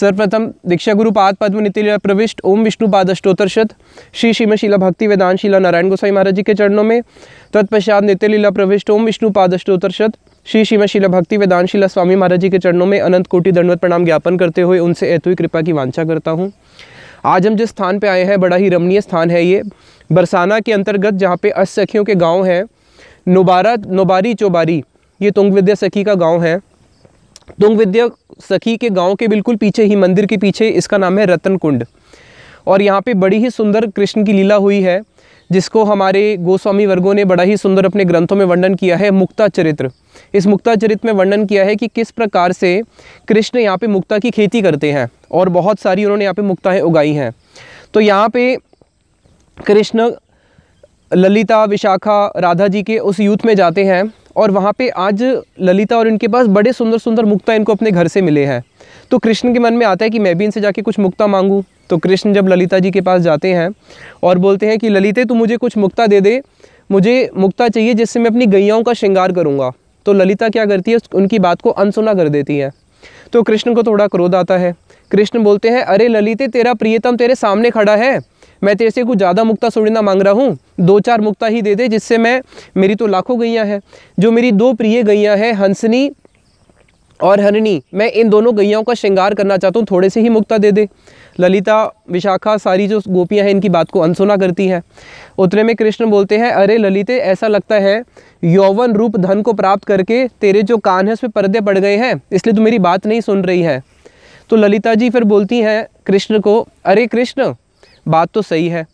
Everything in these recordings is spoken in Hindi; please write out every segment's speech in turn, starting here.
सर्वप्रथम दीक्षा गुरु पाद पद्म नितिल प्रविष्ट ओम विष्णु पाद अष्टोत्तरशत श्री श्रीमशिला भक्ति वेदांत शिला नारायण गोसाई महाराज जी के चरणों में तत्पश्चात नित्य लीला प्रविष्ट ओम विष्णु पाद शत श्री श्रीमशिला भक्ति वेदांत शिला स्वामी महाराज जी के चरणों में अनंत कोटि दंडवत प्रणाम ज्ञापन करते हुए उनसे ऐतु कृपा की वांछा करता हूँ आज हम जिस स्थान पर आए हैं बड़ा ही रमणीय स्थान है ये बरसाना के अंतर्गत जहाँ पे अस सखियों के गाँव हैं नोबारा नोबारी चौबारी ये तुंग विद्या सखी का गाँव है तुंग विद्या सखी के गांव के बिल्कुल पीछे ही मंदिर के पीछे इसका नाम है रतन कुंड और यहाँ पे बड़ी ही सुंदर कृष्ण की लीला हुई है जिसको हमारे गोस्वामी वर्गों ने बड़ा ही सुंदर अपने ग्रंथों में वर्णन किया है मुक्ता चरित्र इस मुक्ता चरित्र में वर्णन किया है कि किस प्रकार से कृष्ण यहाँ पे मुक्ता की खेती करते हैं और बहुत सारी उन्होंने यहाँ पे मुक्ताएँ उगाई हैं तो यहाँ पे कृष्ण ललिता विशाखा राधा जी के उस यूथ में जाते हैं और वहाँ पे आज ललिता और इनके पास बड़े सुंदर सुंदर मुक्ता इनको अपने घर से मिले हैं तो कृष्ण के मन में आता है कि मैं भी इनसे जाके कुछ मुक्ता मांगूँ तो कृष्ण जब ललिता जी के पास जाते हैं और बोलते हैं कि ललिते तू मुझे कुछ मुक्ता दे दे मुझे मुक्ता चाहिए जिससे मैं अपनी गैयाओं का श्रृंगार करूँगा तो ललिता क्या करती है उनकी बात को अनसुना कर देती है तो कृष्ण को थोड़ा क्रोध आता है कृष्ण बोलते हैं अरे ललिते तेरा प्रियतम तेरे सामने खड़ा है मैं तेरे से कुछ ज़्यादा मुक्ता थोड़ी ना मांग रहा हूँ दो चार मुक्ता ही दे दे जिससे मैं मेरी तो लाखों गैयाँ हैं जो मेरी दो प्रिय गैयाँ हैं हंसनी और हरणी मैं इन दोनों गैयाओं का श्रृंगार करना चाहता हूँ थोड़े से ही मुक्ता दे दे ललिता विशाखा सारी जो गोपियाँ हैं इनकी बात को अनसुना करती हैं उतने में कृष्ण बोलते हैं अरे ललिते ऐसा लगता है यौवन रूप धन को प्राप्त करके तेरे जो कान है उस पर पर्दे पड़ गए हैं इसलिए तू मेरी बात नहीं सुन रही है तो ललिता जी फिर बोलती हैं कृष्ण को अरे कृष्ण बात तो सही है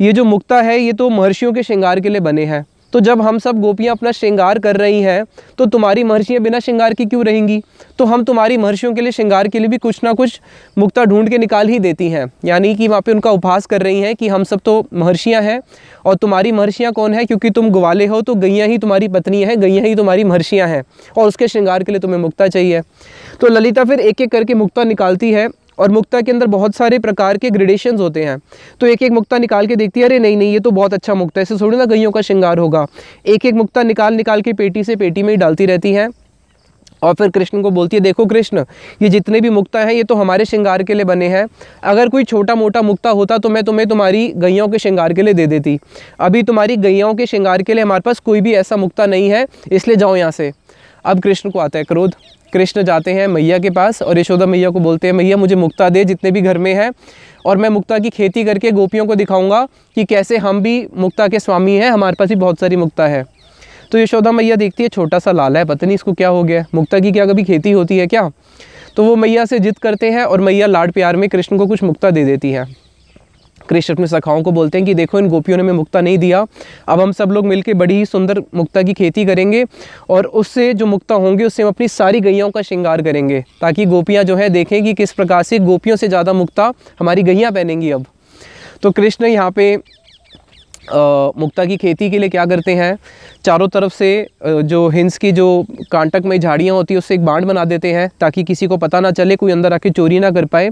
ये जो मुक्ता है ये तो महर्षियों के श्रृंगार के लिए बने हैं तो जब हम सब गोपियाँ अपना श्रृंगार कर रही हैं तो तुम्हारी महर्षियाँ बिना श्रृंगार की क्यों रहेंगी तो हम तुम्हारी महर्षियों के लिए श्रृंगार के लिए भी कुछ ना कुछ मुक्ता ढूंढ के निकाल ही देती हैं यानी कि वहाँ पे उनका उपहास कर रही हैं कि हम सब तो महर्षियाँ हैं और तुम्हारी महर्षियाँ कौन है क्योंकि तुम ग्वाले हो तो गैया ही तुम्हारी पत्नी हैं गैया ही तुम्हारी महर्षियाँ हैं और उसके श्रृंगार के लिए तुम्हें मुक्ता चाहिए तो ललिता फिर एक एक करके मुक्ता निकालती है और मुक्ता के अंदर बहुत सारे प्रकार के ग्रेडेशन होते हैं तो एक एक मुक्ता निकाल के देखती है अरे नहीं नहीं ये तो बहुत अच्छा मुक्ता है इसे थोड़ी ना गहियों का श्रृंगार होगा एक एक मुक्ता निकाल निकाल के पेटी से पेटी में ही डालती रहती है और फिर कृष्ण को बोलती है देखो कृष्ण ये जितने भी मुक्ता हैं ये तो हमारे श्रृंगार के लिए बने हैं अगर कोई छोटा मोटा मुक्ता होता तो मैं तुम्हें तुम्हारी गैयाओं के श्रृंगार के लिए दे देती अभी तुम्हारी गैयाओं के श्रृंगार के लिए हमारे पास कोई भी ऐसा मुक्ता नहीं है इसलिए जाओ यहाँ से अब कृष्ण को आता है क्रोध कृष्ण जाते हैं मैया के पास और यशोदा मैया को बोलते हैं मैया मुझे मुक्ता दे जितने भी घर में हैं और मैं मुक्ता की खेती करके गोपियों को दिखाऊंगा कि कैसे हम भी मुक्ता के स्वामी हैं हमारे पास भी बहुत सारी मुक्ता है तो यशोदा मैया देखती है छोटा सा लाला है पता नहीं इसको क्या हो गया मुक्ता की क्या कभी खेती होती है क्या तो वो मैया से जिद करते हैं और मैया लाड प्यार में कृष्ण को कुछ मुक्ता दे देती है कृष्ण अपनी सखाओं को बोलते हैं कि देखो इन गोपियों ने हमें मुक्ता नहीं दिया अब हम सब लोग मिलकर बड़ी ही सुंदर मुक्ता की खेती करेंगे और उससे जो मुक्ता होंगे उससे हम अपनी सारी गैयाओं का श्रृंगार करेंगे ताकि गोपियाँ जो है देखें कि किस प्रकार से गोपियों से ज़्यादा मुक्ता हमारी गैयाँ पहनेंगी अब तो कृष्ण यहाँ पे मुक्ता की खेती के लिए क्या करते हैं चारों तरफ से जो हिंस की जो कांटक में झाड़ियाँ होती है उससे एक बांड बना देते हैं ताकि किसी को पता ना चले कोई अंदर आके चोरी ना कर पाए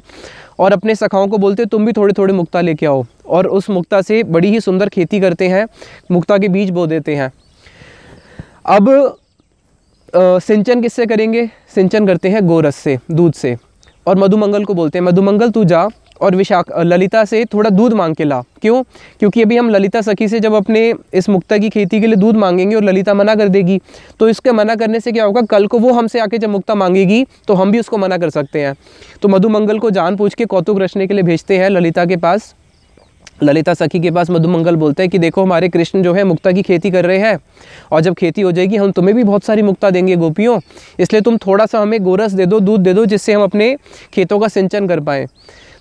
और अपने सखाओं को बोलते तुम भी थोड़े थोड़े मुक्ता लेके आओ और उस मुक्ता से बड़ी ही सुंदर खेती करते हैं मुक्ता के बीज बो देते हैं अब सिंचन किससे करेंगे सिंचन करते हैं गोरस से दूध से और मधुमंगल को बोलते हैं मधुमंगल तू जा और विशाख ललिता से थोड़ा दूध मांग के ला क्यों क्योंकि अभी हम ललिता सखी से जब अपने इस मुक्ता की खेती के लिए दूध मांगेंगे और ललिता मना कर देगी तो इसके मना करने से क्या होगा कल को वो हमसे आके जब मुक्ता मांगेगी तो हम भी उसको मना कर सकते हैं तो मधुमंगल को जान पूछ के कौतुक रचने के लिए भेजते हैं ललिता के पास ललिता सखी के पास मधुमंगल बोलते हैं कि देखो हमारे कृष्ण जो है मुक्ता की खेती कर रहे हैं और जब खेती हो जाएगी हम तुम्हें भी बहुत सारी मुक्ता देंगे गोपियों इसलिए तुम थोड़ा सा हमें गोरस दे दो दूध दे दो जिससे हम अपने खेतों का सिंचन कर पाएँ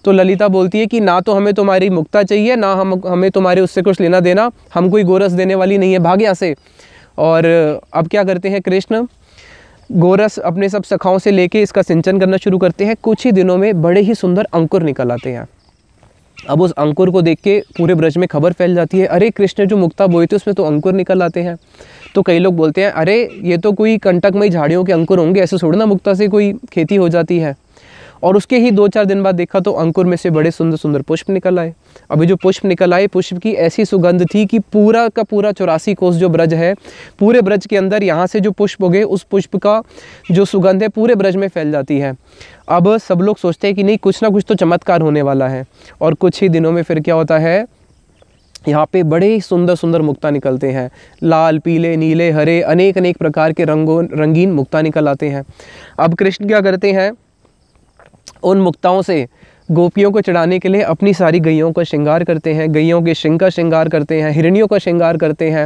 तो ललिता बोलती है कि ना तो हमें तुम्हारी मुक्ता चाहिए ना हम हमें तुम्हारे उससे कुछ लेना देना हम कोई गोरस देने वाली नहीं है भाग्य से और अब क्या करते हैं कृष्ण गोरस अपने सब सखाओं से लेके इसका सिंचन करना शुरू करते हैं कुछ ही दिनों में बड़े ही सुंदर अंकुर निकल आते हैं अब उस अंकुर को देख के पूरे ब्रज में खबर फैल जाती है अरे कृष्ण जो मुक्ता बोई थी उसमें तो अंकुर निकल आते हैं तो कई लोग बोलते हैं अरे ये तो कोई कंटकमय झाड़ियों के अंकुर होंगे ऐसे छोड़ना मुक्ता से कोई खेती हो जाती है और उसके ही दो चार दिन बाद देखा तो अंकुर में से बड़े सुंदर सुंदर पुष्प निकल आए अभी जो पुष्प निकल आए पुष्प की ऐसी सुगंध थी कि पूरा का पूरा चौरासी कोस जो ब्रज है पूरे ब्रज के अंदर यहाँ से जो पुष्प हो गए उस पुष्प का जो सुगंध है पूरे ब्रज में फैल जाती है अब सब लोग सोचते हैं कि नहीं कुछ ना कुछ तो चमत्कार होने वाला है और कुछ ही दिनों में फिर क्या होता है यहाँ पे बड़े ही सुंदर सुंदर मुक्ता निकलते हैं लाल पीले नीले हरे अनेक अनेक प्रकार के रंगों रंगीन मुक्ता निकल आते हैं अब कृष्ण क्या करते हैं उन मुक्ताओं से गोपियों को चढ़ाने के लिए अपनी सारी गैयों का श्रृंगार करते हैं गैयों के शिंग का श्रृंगार करते हैं हिरणियों का श्रृंगार करते हैं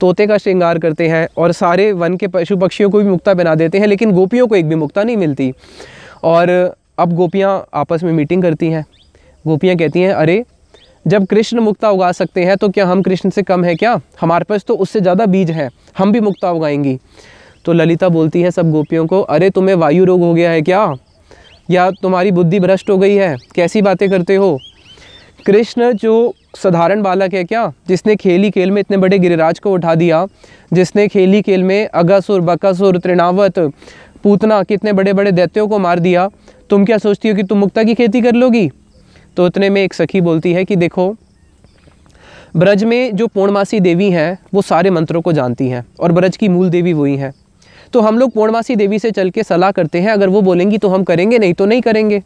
तोते का श्रृंगार करते हैं और सारे वन के पशु पक्षियों को भी मुक्ता बना देते हैं लेकिन गोपियों को एक भी मुक्ता नहीं मिलती और अब गोपियाँ आपस में मीटिंग करती हैं गोपियाँ कहती हैं अरे जब कृष्ण मुक्ता उगा सकते हैं तो क्या हम कृष्ण से कम है क्या हमारे पास तो उससे ज़्यादा बीज हैं हम भी मुक्ता उगाएंगी तो ललिता बोलती है सब गोपियों को अरे तुम्हें वायु रोग हो गया है क्या या तुम्हारी बुद्धि भ्रष्ट हो गई है कैसी बातें करते हो कृष्ण जो साधारण बालक है क्या जिसने खेली खेल में इतने बड़े गिरिराज को उठा दिया जिसने खेली खेल में अगासुर बकासुर त्रिनावत पूतना कितने बड़े बड़े दैत्यों को मार दिया तुम क्या सोचती हो कि तुम मुक्ता की खेती कर लोगी तो उतने में एक सखी बोलती है कि देखो ब्रज में जो पूर्णमासी देवी हैं वो सारे मंत्रों को जानती हैं और ब्रज की मूल देवी वही हैं तो हम लोग पूर्णमासी देवी से चल के सलाह करते हैं अगर वो बोलेंगी तो हम करेंगे नहीं तो नहीं करेंगे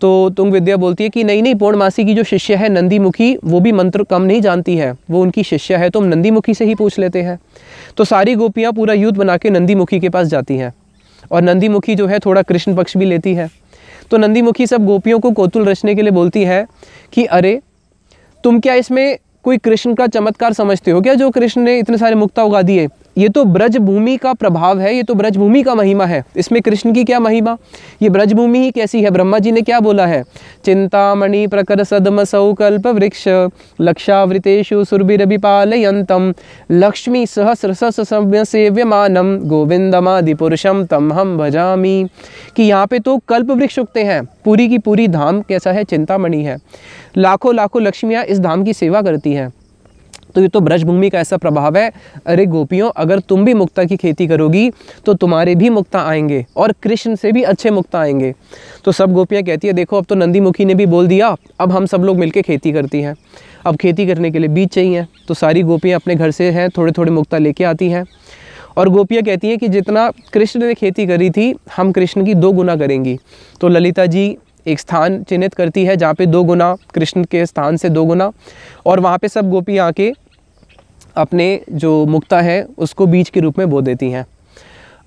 तो तुंग विद्या बोलती है कि नहीं नहीं पूर्णमासी की जो शिष्य है नंदीमुखी वो भी मंत्र कम नहीं जानती है वो उनकी शिष्य है तो हम नंदीमुखी से ही पूछ लेते हैं तो सारी गोपियाँ पूरा युद्ध बना के नंदीमुखी के पास जाती हैं और नंदीमुखी जो है थोड़ा कृष्ण पक्ष भी लेती है तो नंदीमुखी सब गोपियों को कोतुल रचने के लिए बोलती है कि अरे तुम क्या इसमें कोई कृष्ण का चमत्कार समझते हो क्या जो कृष्ण ने इतने सारे मुक्ता उगा दिए ये तो ब्रजभूमि का प्रभाव है ये तो ब्रजभूमि का महिमा है इसमें कृष्ण की क्या महिमा ये ब्रजभूमि ही कैसी है ब्रह्मा जी ने क्या बोला है चिंतामणि प्रकर सदम सौकल्प वृक्ष लक्षावृतेषु सुरभिरभिपालयंतम लक्ष्मी सहस्र ससम्य सेव्यमानम गोविंदमादि पुरुषम तम हम भजामी कि यहाँ पे तो कल्प वृक्ष उगते हैं पूरी की पूरी धाम कैसा है चिंतामणि है लाखों लाखों लक्ष्मियाँ इस धाम की सेवा करती हैं तो ये तो ब्रजभूमि का ऐसा प्रभाव है अरे गोपियों अगर तुम भी मुक्ता की खेती करोगी तो तुम्हारे भी मुक्ता आएंगे और कृष्ण से भी अच्छे मुक्ता आएंगे तो सब गोपियाँ कहती है देखो अब तो नंदीमुखी ने भी बोल दिया अब हम सब लोग मिलकर खेती करती हैं अब खेती करने के लिए बीज चाहिए तो सारी गोपियाँ अपने घर से हैं थोड़े थोड़े मुक्ता लेके आती हैं और गोपियाँ कहती हैं कि जितना कृष्ण ने खेती करी थी हम कृष्ण की दो गुना करेंगी तो ललिता जी एक स्थान चिन्हित करती है जहाँ पे दो गुना कृष्ण के स्थान से दो गुना और वहाँ पे सब गोपी आके अपने जो मुक्ता है उसको बीज के रूप में बो देती हैं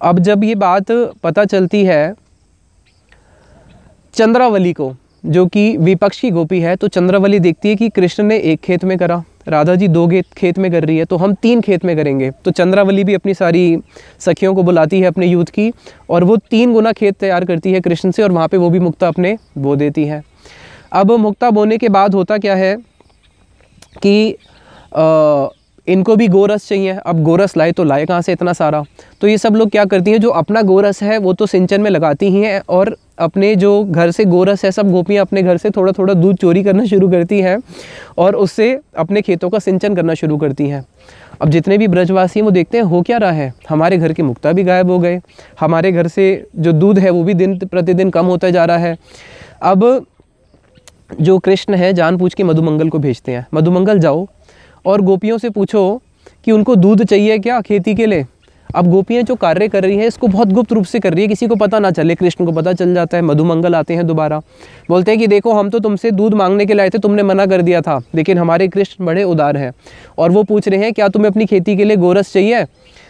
अब जब ये बात पता चलती है चंद्रावली को जो कि विपक्ष की गोपी है तो चंद्रावली देखती है कि कृष्ण ने एक खेत में करा राधा जी दो खेत में कर रही है तो हम तीन खेत में करेंगे तो चंद्रावली भी अपनी सारी सखियों को बुलाती है अपने यूथ की और वो तीन गुना खेत तैयार करती है कृष्ण से और वहाँ पे वो भी मुक्ता अपने बो देती है अब मुक्ता बोने के बाद होता क्या है कि आ, इनको भी गोरस चाहिए अब गोरस लाए तो लाए कहाँ से इतना सारा तो ये सब लोग क्या करती हैं जो अपना गोरस है वो तो सिंचन में लगाती ही हैं और अपने जो घर से गोरस है सब गोपियाँ अपने घर से थोड़ा थोड़ा दूध चोरी करना शुरू करती हैं और उससे अपने खेतों का सिंचन करना शुरू करती हैं अब जितने भी ब्रजवासी हैं वो देखते हैं हो क्या रहा है हमारे घर के मुक्ता भी गायब हो गए हमारे घर से जो दूध है वो भी दिन प्रतिदिन कम होता जा रहा है अब जो कृष्ण है जान पूछ के मधुमंगल को भेजते हैं मधुमंगल जाओ और गोपियों से पूछो कि उनको दूध चाहिए क्या खेती के लिए अब गोपियाँ जो कार्य कर रही हैं इसको बहुत गुप्त रूप से कर रही है किसी को पता ना चले कृष्ण को पता चल जाता है मधुमंगल आते हैं दोबारा बोलते हैं कि देखो हम तो तुमसे दूध मांगने के लिए आए थे तुमने मना कर दिया था लेकिन हमारे कृष्ण बड़े उदार हैं और वो पूछ रहे हैं क्या तुम्हें अपनी खेती के लिए गोरस चाहिए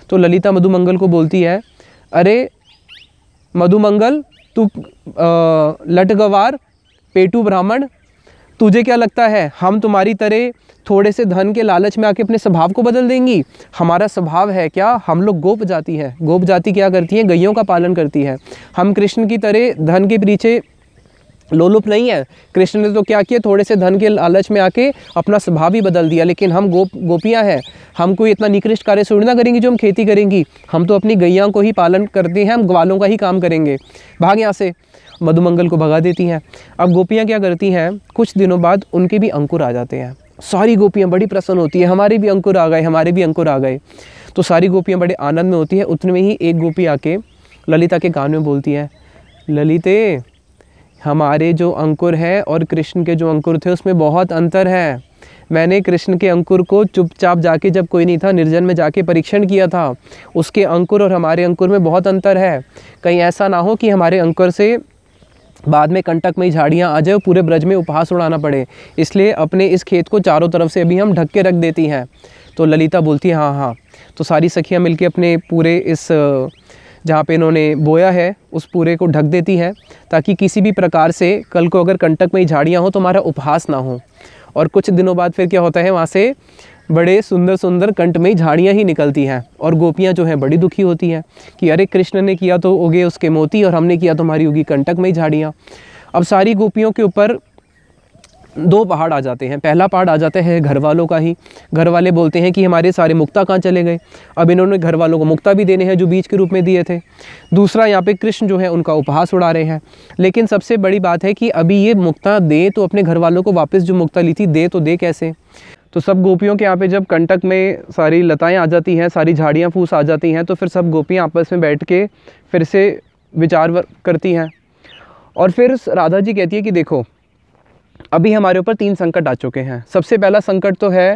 तो ललिता मधुमंगल को बोलती है अरे मधुमंगल तू लटगवार पेटू ब्राह्मण तुझे क्या लगता है हम तुम्हारी तरह थोड़े से धन के लालच में आके अपने स्वभाव को बदल देंगी हमारा स्वभाव है क्या हम लोग गोप जाति हैं गोप जाति क्या करती हैं गैयों का पालन करती है हम कृष्ण की तरह धन के पीछे लोलुप नहीं है कृष्ण ने तो क्या किया थोड़े से धन के लालच में आके अपना स्वभाव ही बदल दिया लेकिन हम गोप गोपियाँ हैं हम कोई इतना निकृष्ट कार्य ना करेंगी जो हम खेती करेंगी हम तो अपनी गैयाओं को ही पालन करते हैं हम ग्वालों का ही काम करेंगे भाग यहाँ से मधुमंगल को भगा देती हैं अब गोपियाँ क्या करती हैं कुछ दिनों बाद उनके भी अंकुर आ जाते हैं सारी गोपियाँ बड़ी प्रसन्न होती है हमारे भी अंकुर आ गए हमारे भी अंकुर आ गए तो सारी गोपियाँ बड़े आनंद में होती है उतने में ही एक गोपी आके ललिता के कान में बोलती है ललिते हमारे जो अंकुर हैं और कृष्ण के जो अंकुर थे उसमें बहुत अंतर है मैंने कृष्ण के अंकुर को चुपचाप जाके जब कोई नहीं था निर्जन में जाके परीक्षण किया था उसके अंकुर और हमारे अंकुर में बहुत अंतर है कहीं ऐसा ना हो कि हमारे अंकुर से बाद में कंटक में ही झाड़ियाँ आ जाए पूरे ब्रज में उपहास उड़ाना पड़े इसलिए अपने इस खेत को चारों तरफ से अभी हम ढक के रख देती हैं तो ललिता बोलती है हाँ हाँ तो सारी सखियाँ मिलके अपने पूरे इस जहाँ पे इन्होंने बोया है उस पूरे को ढक देती हैं ताकि किसी भी प्रकार से कल को अगर कंटक में ही झाड़ियाँ हों तो हमारा उपहास ना हो और कुछ दिनों बाद फिर क्या होता है वहाँ से बड़े सुंदर सुंदर कंटमई झाड़ियाँ ही निकलती हैं और गोपियाँ जो हैं बड़ी दुखी होती हैं कि अरे कृष्ण ने किया तो उगे उसके मोती और हमने किया तो हमारी उगी ही झाड़ियाँ अब सारी गोपियों के ऊपर दो पहाड़ आ जाते हैं पहला पहाड़ आ जाता है घर वालों का ही घर वाले बोलते हैं कि हमारे सारे मुक्ता कहाँ चले गए अब इन्होंने घर वालों को मुक्ता भी देने हैं जो बीज के रूप में दिए थे दूसरा यहाँ पे कृष्ण जो है उनका उपहास उड़ा रहे हैं लेकिन सबसे बड़ी बात है कि अभी ये मुक्ता दे तो अपने घर वालों को वापस जो मुक्ता ली थी दे तो दे कैसे तो सब गोपियों के यहाँ पे जब कंटक में सारी लताएं आ जाती हैं सारी झाड़ियाँ फूस आ जाती हैं तो फिर सब गोपियाँ आपस में बैठ के फिर से विचार करती हैं और फिर राधा जी कहती है कि देखो अभी हमारे ऊपर तीन संकट आ चुके हैं सबसे पहला संकट तो है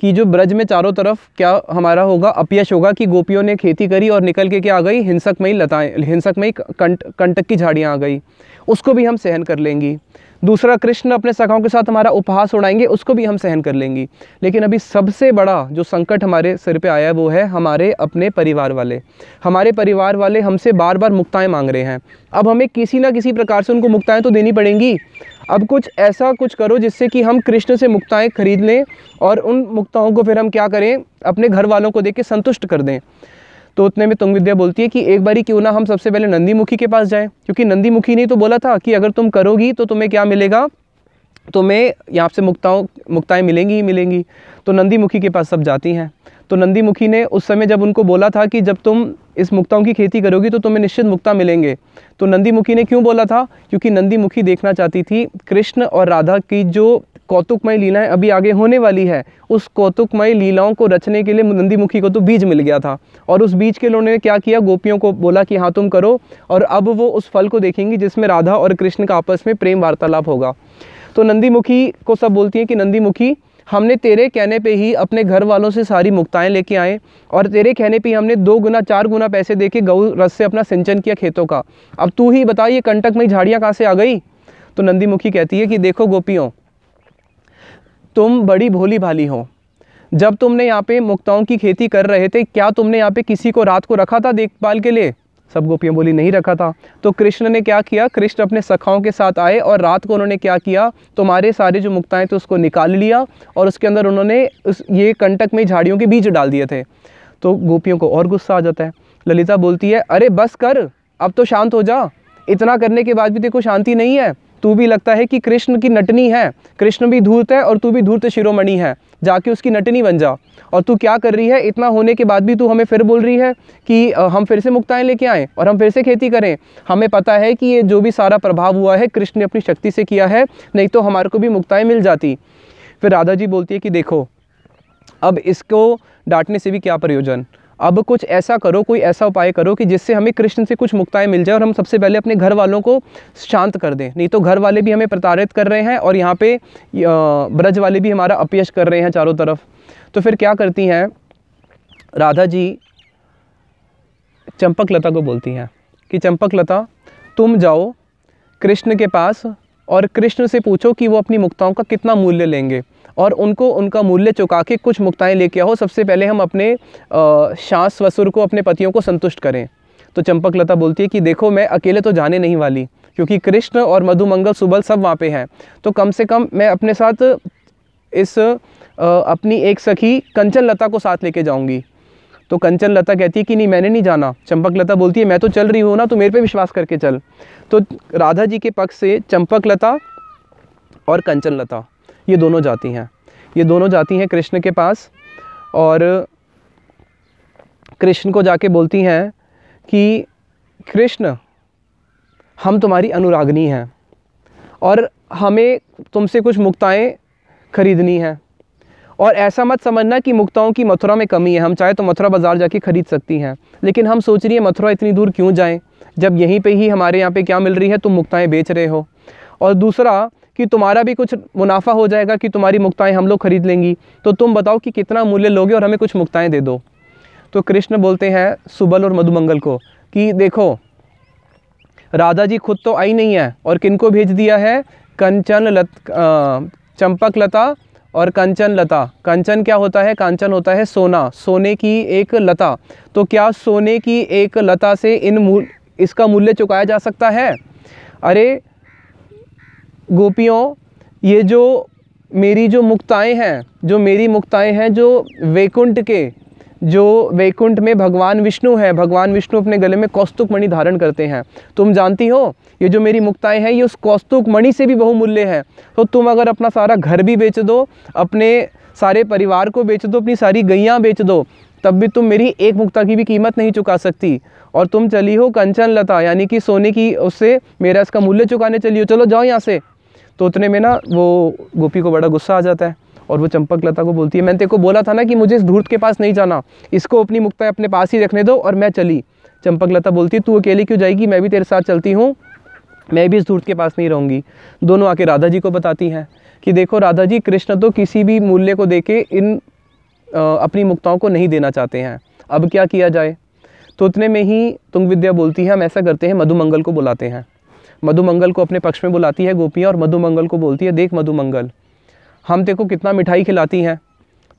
कि जो ब्रज में चारों तरफ क्या हमारा होगा अपयश होगा कि गोपियों ने खेती करी और निकल के क्या आ गई हिंसक में ही लताएँ हिंसक में ही कंट कंटक की झाड़ियाँ आ गई उसको भी हम सहन कर लेंगी दूसरा कृष्ण अपने सखाओं के साथ हमारा उपहास उड़ाएंगे उसको भी हम सहन कर लेंगी लेकिन अभी सबसे बड़ा जो संकट हमारे सिर पे आया है वो है हमारे अपने परिवार वाले हमारे परिवार वाले हमसे बार बार मुक्ताएँ मांग रहे हैं अब हमें किसी ना किसी प्रकार से उनको मुक्ताएँ तो देनी पड़ेंगी अब कुछ ऐसा कुछ करो जिससे कि हम कृष्ण से मुक्ताएँ खरीद लें और उन मुक्ताओं को फिर हम क्या करें अपने घर वालों को दे के संतुष्ट कर दें तो उतने में तुंग विद्या बोलती है कि एक बारी क्यों ना हम सबसे पहले नंदी मुखी के पास जाएँ क्योंकि नंदी मुखी ने तो बोला था कि अगर तुम करोगी तो तुम्हें क्या मिलेगा तुम्हें यहाँ से मुक्ताओं मुक्ताएँ मिलेंगी ही मिलेंगी तो नंदी मुखी के पास सब जाती हैं तो नंदी मुखी ने उस समय जब उनको बोला था कि जब तुम इस मुक्ताओं की खेती करोगी तो तुम्हें निश्चित मुक्ता मिलेंगे तो नंदी मुखी ने क्यों बोला था क्योंकि नंदी मुखी देखना चाहती थी कृष्ण और राधा की जो कौतुकमय लीलाएं अभी आगे होने वाली है उस कौतुकमय लीलाओं को रचने के लिए नंदीमुखी को तो बीज मिल गया था और उस बीज के लोगों ने क्या किया गोपियों को बोला कि हाँ तुम करो और अब वो उस फल को देखेंगी जिसमें राधा और कृष्ण का आपस में प्रेम वार्तालाप होगा तो नंदीमुखी को सब बोलती हैं कि नंदीमुखी हमने तेरे कहने पे ही अपने घर वालों से सारी मुक्ताएं लेके आए और तेरे कहने पे ही हमने दो गुना चार गुना पैसे दे के गऊ रस से अपना सिंचन किया खेतों का अब तू ही बता ये में झाड़ियाँ कहाँ से आ गई तो नंदीमुखी कहती है कि देखो गोपियों तुम बड़ी भोली भाली हो जब तुमने यहाँ पे मुक्ताओं की खेती कर रहे थे क्या तुमने यहाँ पे किसी को रात को रखा था देखभाल के लिए सब गोपियाँ बोली नहीं रखा था तो कृष्ण ने क्या किया कृष्ण अपने सखाओं के साथ आए और रात को उन्होंने क्या किया तुम्हारे सारे जो मुक्ताएं थे तो उसको निकाल लिया और उसके अंदर उन्होंने उस ये कंटक में झाड़ियों के बीज डाल दिए थे तो गोपियों को और गुस्सा आ जाता है ललिता बोलती है अरे बस कर अब तो शांत हो जा इतना करने के बाद भी देखो शांति नहीं है तू भी लगता है कि कृष्ण की नटनी है कृष्ण भी धूर्त है और तू भी धूर्त शिरोमणि है जाके उसकी नटनी बन जा और तू क्या कर रही है इतना होने के बाद भी तू हमें फिर बोल रही है कि हम फिर से मुक्ताएं लेके आएँ और हम फिर से खेती करें हमें पता है कि ये जो भी सारा प्रभाव हुआ है कृष्ण ने अपनी शक्ति से किया है नहीं तो हमारे को भी मुक्ताएँ मिल जाती फिर राधा जी बोलती है कि देखो अब इसको डांटने से भी क्या प्रयोजन अब कुछ ऐसा करो कोई ऐसा उपाय करो कि जिससे हमें कृष्ण से कुछ मुक्ताएँ मिल जाए और हम सबसे पहले अपने घर वालों को शांत कर दें नहीं तो घर वाले भी हमें प्रताड़ित कर रहे हैं और यहाँ पे ब्रज वाले भी हमारा अपयश कर रहे हैं चारों तरफ तो फिर क्या करती हैं राधा जी चंपक लता को बोलती हैं कि चंपक लता तुम जाओ कृष्ण के पास और कृष्ण से पूछो कि वो अपनी मुक्ताओं का कितना मूल्य लेंगे और उनको उनका मूल्य चुका के कुछ मुक्ताएँ लेके आओ सबसे पहले हम अपने सास ससुर को अपने पतियों को संतुष्ट करें तो चंपकलता बोलती है कि देखो मैं अकेले तो जाने नहीं वाली क्योंकि कृष्ण और मधुमंगल सुबल सब वहाँ पे हैं तो कम से कम मैं अपने साथ इस अपनी एक सखी कंचन लता को साथ लेके जाऊँगी तो कंचन लता कहती है कि नहीं मैंने नहीं जाना चंपक लता बोलती है मैं तो चल रही हूँ ना तो मेरे पे विश्वास करके चल तो राधा जी के पक्ष से चंपक लता और कंचन लता ये दोनों जाती हैं ये दोनों जाती हैं कृष्ण के पास और कृष्ण को जाके बोलती हैं कि कृष्ण हम तुम्हारी अनुरागनी हैं और हमें तुमसे कुछ मुक्ताएं खरीदनी हैं और ऐसा मत समझना कि मुक्ताओं की मथुरा में कमी है हम चाहे तो मथुरा बाज़ार जाके ख़रीद सकती हैं लेकिन हम सोच रही हैं मथुरा इतनी दूर क्यों जाएं जब यहीं पे ही हमारे यहाँ पे क्या मिल रही है तुम मुक्ताएं बेच रहे हो और दूसरा कि तुम्हारा भी कुछ मुनाफा हो जाएगा कि तुम्हारी मुक्ताएं हम लोग ख़रीद लेंगी तो तुम बताओ कि कितना मूल्य लोगे और हमें कुछ मुक्ताएं दे दो तो कृष्ण बोलते हैं सुबल और मधुमंगल को कि देखो राधा जी खुद तो आई नहीं है और किन को भेज दिया है कंचन लत चंपक लता और कंचन लता कंचन क्या होता है कंचन होता है सोना सोने की एक लता तो क्या सोने की एक लता से इन मूल इसका मूल्य चुकाया जा सकता है अरे गोपियों ये जो मेरी जो मुक्ताएं हैं जो मेरी मुक्ताएं हैं जो वैकुंठ के जो वैकुंठ में भगवान विष्णु हैं भगवान विष्णु अपने गले में कौस्तुक मणि धारण करते हैं तुम जानती हो ये जो मेरी मुक्ताएं हैं ये उस कौस्तुक मणि से भी बहुमूल्य हैं तो तुम अगर अपना सारा घर भी बेच दो अपने सारे परिवार को बेच दो अपनी सारी गैयाँ बेच दो तब भी तुम मेरी एक मुक्ता की भी कीमत नहीं चुका सकती और तुम चली हो कंचन लता यानी कि सोने की उससे मेरा इसका मूल्य चुकाने चली हो चलो जाओ यहाँ से तो उतने में ना वो गोपी को बड़ा गुस्सा आ जाता है और वो चंपक लता को बोलती है मैंने तेरे को बोला था ना कि मुझे इस धूर्त के पास नहीं जाना इसको अपनी मुक्ता अपने पास ही रखने दो और मैं चली चंपक लता बोलती है तू अकेले क्यों जाएगी मैं भी तेरे साथ चलती हूँ मैं भी इस धूर्त के पास नहीं रहूँगी दोनों आके राधा जी को बताती हैं कि देखो राधा जी कृष्ण तो किसी भी मूल्य को दे के इन अपनी मुक्ताओं को नहीं देना चाहते हैं अब क्या किया जाए तो उतने में ही तुंग विद्या बोलती है हम ऐसा करते हैं मधुमंगल को बुलाते हैं मधुमंगल को अपने पक्ष में बुलाती है गोपियाँ और मधुमंगल को बोलती है देख मधुमंगल हम तेरे को कितना मिठाई खिलाती हैं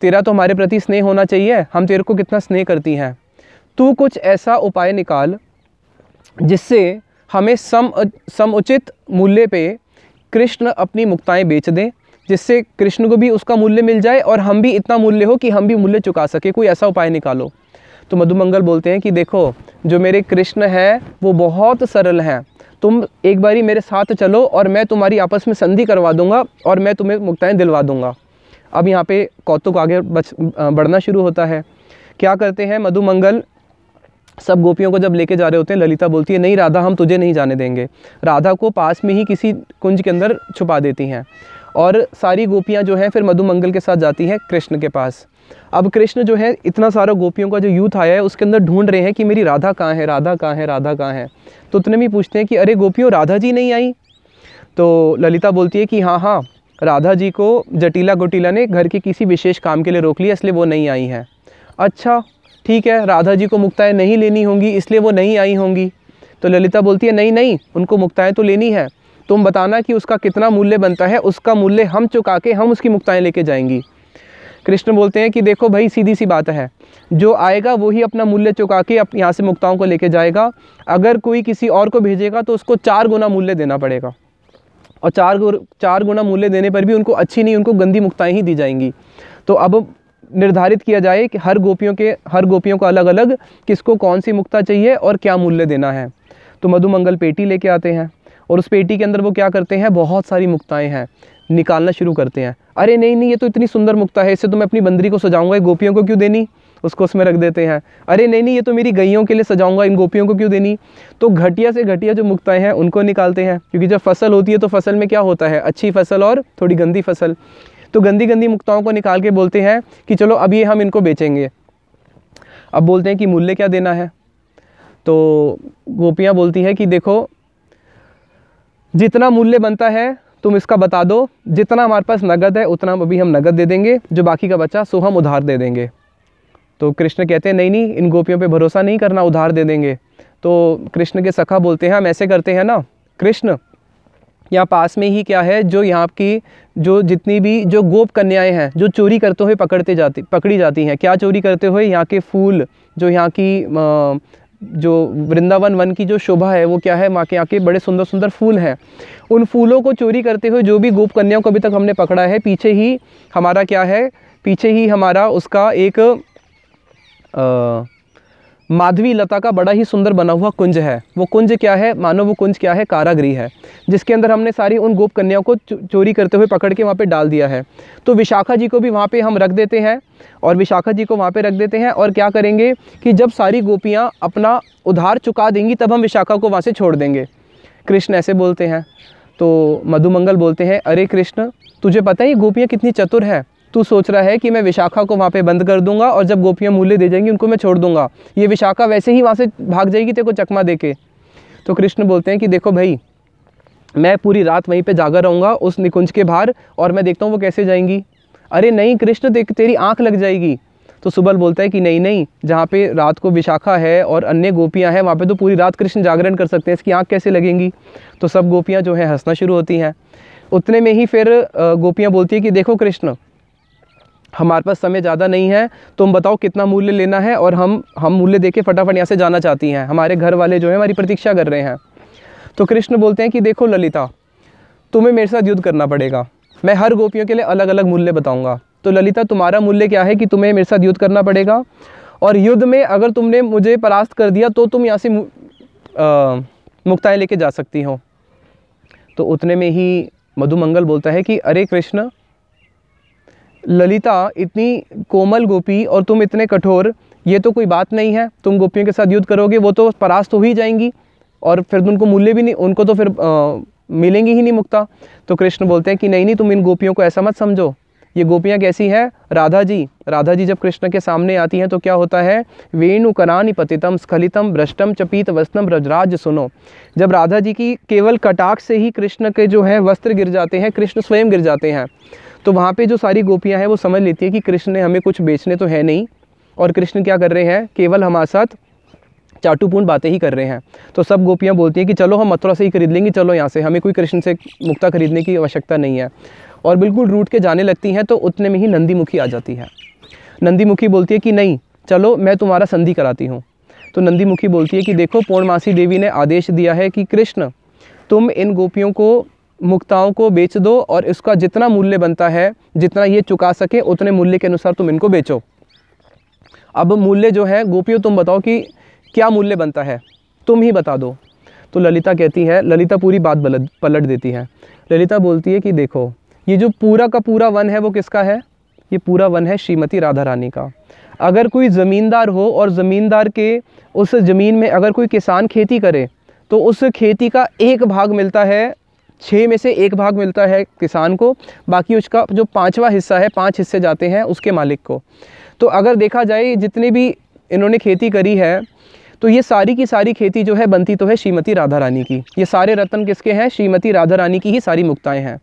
तेरा तो हमारे प्रति स्नेह होना चाहिए हम तेरे को कितना स्नेह करती हैं तू कुछ ऐसा उपाय निकाल जिससे हमें सम समुचित मूल्य पे कृष्ण अपनी मुक्ताएं बेच दें जिससे कृष्ण को भी उसका मूल्य मिल जाए और हम भी इतना मूल्य हो कि हम भी मूल्य चुका सके कोई ऐसा उपाय निकालो तो मधुमंगल बोलते हैं कि देखो जो मेरे कृष्ण हैं वो बहुत सरल हैं तुम एक बारी मेरे साथ चलो और मैं तुम्हारी आपस में संधि करवा दूंगा और मैं तुम्हें मुक्ताएँ दिलवा दूंगा अब यहाँ पे कौतुक आगे बच बढ़ना शुरू होता है क्या करते हैं मधुमंगल सब गोपियों को जब लेके जा रहे होते हैं ललिता बोलती है नहीं राधा हम तुझे नहीं जाने देंगे राधा को पास में ही किसी कुंज के अंदर छुपा देती हैं और सारी गोपियाँ जो हैं फिर मधुमंगल के साथ जाती हैं कृष्ण के पास अब कृष्ण जो है इतना सारा गोपियों का जो यूथ आया है उसके अंदर ढूंढ रहे हैं कि मेरी राधा कहाँ है राधा कहाँ है राधा कहाँ है तो उतने भी पूछते हैं कि अरे गोपियों राधा जी नहीं आई तो ललिता बोलती है कि हाँ हाँ राधा जी को जटीला गोटीला ने घर के किसी विशेष काम के लिए रोक लिया इसलिए वो नहीं आई हैं अच्छा ठीक है राधा जी को मुक्ताएँ नहीं लेनी होंगी इसलिए वो नहीं आई होंगी तो ललिता बोलती है नहीं नहीं उनको मुक्ताएँ तो लेनी है तुम बताना कि उसका कितना मूल्य बनता है उसका मूल्य हम चुका के हम उसकी मुक्ताएँ लेके जाएंगी कृष्ण बोलते हैं कि देखो भाई सीधी सी बात है जो आएगा वही अपना मूल्य चुका के अप यहाँ से मुक्ताओं को लेके जाएगा अगर कोई किसी और को भेजेगा तो उसको चार गुना मूल्य देना पड़ेगा और चार गु चार गुना मूल्य देने पर भी उनको अच्छी नहीं उनको गंदी मुक्ताएँ ही दी जाएंगी तो अब निर्धारित किया जाए कि हर गोपियों के हर गोपियों को अलग अलग किसको कौन सी मुक्ता चाहिए और क्या मूल्य देना है तो मधुमंगल पेटी लेके आते हैं और उस पेटी के अंदर वो क्या करते हैं बहुत सारी मुक्ताएँ हैं निकालना शुरू करते हैं अरे नहीं नहीं ये तो इतनी सुंदर मुक्ता है इसे तो मैं अपनी बंदरी को सजाऊंगा गोपियों को क्यों देनी उसको उसमें रख देते हैं अरे नहीं नहीं ये तो मेरी गैयों के लिए सजाऊंगा इन गोपियों को क्यों देनी तो घटिया से घटिया जो मुक्ताएँ हैं उनको निकालते हैं क्योंकि जब फसल होती है तो फसल में क्या होता है अच्छी फसल और थोड़ी गंदी फसल तो गंदी गंदी मुक्ताओं को निकाल के बोलते हैं कि चलो अब ये हम इनको बेचेंगे अब बोलते हैं कि मूल्य क्या देना है तो गोपियाँ बोलती हैं कि देखो जितना मूल्य बनता है तुम इसका बता दो जितना हमारे पास नगद है उतना अभी हम नगद दे देंगे जो बाकी का बचा सो हम उधार दे देंगे तो कृष्ण कहते हैं नहीं नहीं इन गोपियों पे भरोसा नहीं करना उधार दे देंगे तो कृष्ण के सखा बोलते हैं हम ऐसे करते हैं ना कृष्ण यहाँ पास में ही क्या है जो यहाँ की जो जितनी भी जो गोप कन्याएं हैं जो चोरी करते हुए पकड़ते जाती पकड़ी जाती हैं क्या चोरी करते हुए यहाँ के फूल जो यहाँ की जो वृंदावन वन की जो शोभा है वो क्या है माँ के यहाँ के बड़े सुंदर सुंदर फूल हैं उन फूलों को चोरी करते हुए जो भी गोप कन्याओं को अभी तक हमने पकड़ा है पीछे ही हमारा क्या है पीछे ही हमारा उसका एक आ, माधवी लता का बड़ा ही सुंदर बना हुआ कुंज है वो कुंज क्या है मानो वो कुंज क्या है कारागृह है जिसके अंदर हमने सारी उन गोप कन्याओं को चोरी करते हुए पकड़ के वहाँ पे डाल दिया है तो विशाखा जी को भी वहाँ पे हम रख देते हैं और विशाखा जी को वहाँ पे रख देते हैं और क्या करेंगे कि जब सारी गोपियाँ अपना उधार चुका देंगी तब हम विशाखा को वहाँ से छोड़ देंगे कृष्ण ऐसे बोलते हैं तो मधुमंगल बोलते हैं अरे कृष्ण तुझे पता है ये गोपियाँ कितनी चतुर हैं तू सोच रहा है कि मैं विशाखा को वहाँ पे बंद कर दूंगा और जब गोपियाँ मूल्य दे जाएंगी उनको मैं छोड़ दूंगा ये विशाखा वैसे ही वहाँ से भाग जाएगी तेरे को चकमा दे के तो कृष्ण बोलते हैं कि देखो भाई मैं पूरी रात वहीं पे जागा रहूँगा उस निकुंज के बाहर और मैं देखता हूँ वो कैसे जाएंगी अरे नहीं कृष्ण देख तेरी आँख लग जाएगी तो सुबल बोलता है कि नहीं नहीं जहाँ पे रात को विशाखा है और अन्य गोपियाँ हैं वहाँ पे तो पूरी रात कृष्ण जागरण कर सकते हैं इसकी आँख कैसे लगेंगी तो सब गोपियाँ जो हैं हंसना शुरू होती हैं उतने में ही फिर गोपियाँ बोलती है कि देखो कृष्ण हमारे पास समय ज़्यादा नहीं है तुम बताओ कितना मूल्य लेना है और हम हम मूल्य दे के फटाफट यहाँ से जाना चाहती हैं हमारे घर वाले जो हैं हमारी प्रतीक्षा कर रहे हैं तो कृष्ण बोलते हैं कि देखो ललिता तुम्हें मेरे साथ युद्ध करना पड़ेगा मैं हर गोपियों के लिए अलग अलग मूल्य बताऊँगा तो ललिता तुम्हारा मूल्य क्या है कि तुम्हें मेरे साथ युद्ध करना पड़ेगा और युद्ध में अगर तुमने मुझे परास्त कर दिया तो तुम यहाँ से मुक्ताएँ लेके जा सकती हो तो उतने में ही मधुमंगल बोलता है कि अरे कृष्ण ललिता इतनी कोमल गोपी और तुम इतने कठोर ये तो कोई बात नहीं है तुम गोपियों के साथ युद्ध करोगे वो तो परास्त हो ही जाएंगी और फिर तो उनको मूल्य भी नहीं उनको तो फिर आ, मिलेंगी ही नहीं मुक्ता तो कृष्ण बोलते हैं कि नहीं नहीं तुम इन गोपियों को ऐसा मत समझो ये गोपियाँ कैसी हैं राधा जी राधा जी जब कृष्ण के सामने आती हैं तो क्या होता है वेणुकरानि पतितम स्खलितम भ्रष्टम चपित वस्त्रम रजराज सुनो जब राधा जी की केवल कटाक से ही कृष्ण के जो है वस्त्र गिर जाते हैं कृष्ण स्वयं गिर जाते हैं तो वहाँ पे जो सारी गोपियाँ हैं वो समझ लेती है कि कृष्ण ने हमें कुछ बेचने तो है नहीं और कृष्ण क्या कर रहे हैं केवल हमारे साथ चाटूपूर्ण बातें ही कर रहे हैं तो सब गोपियाँ बोलती हैं कि चलो हम मथुरा से ही खरीद लेंगे चलो यहाँ से हमें कोई कृष्ण से मुक्ता खरीदने की आवश्यकता नहीं है और बिल्कुल रूट के जाने लगती हैं तो उतने में ही नंदी मुखी आ जाती है नंदी मुखी बोलती है कि नहीं चलो मैं तुम्हारा संधि कराती हूँ तो नंदी मुखी बोलती है कि देखो पूर्णमासी देवी ने आदेश दिया है कि कृष्ण तुम इन गोपियों को मुक्ताओं को बेच दो और इसका जितना मूल्य बनता है जितना ये चुका सके उतने मूल्य के अनुसार तुम इनको बेचो अब मूल्य जो है गोपियों तुम बताओ कि क्या मूल्य बनता है तुम ही बता दो तो ललिता कहती है ललिता पूरी बात बलद पलट देती है ललिता बोलती है कि देखो ये जो पूरा का पूरा वन है वो किसका है ये पूरा वन है श्रीमती राधा रानी का अगर कोई ज़मींदार हो और ज़मींदार के उस ज़मीन में अगर कोई किसान खेती करे तो उस खेती का एक भाग मिलता है छः में से एक भाग मिलता है किसान को बाकी उसका जो पाँचवा हिस्सा है पाँच हिस्से जाते हैं उसके मालिक को तो अगर देखा जाए जितने भी इन्होंने खेती करी है तो ये सारी की सारी खेती जो है बनती तो है श्रीमती राधा रानी की ये सारे रत्न किसके हैं श्रीमती राधा रानी की ही सारी मुक्ताएँ हैं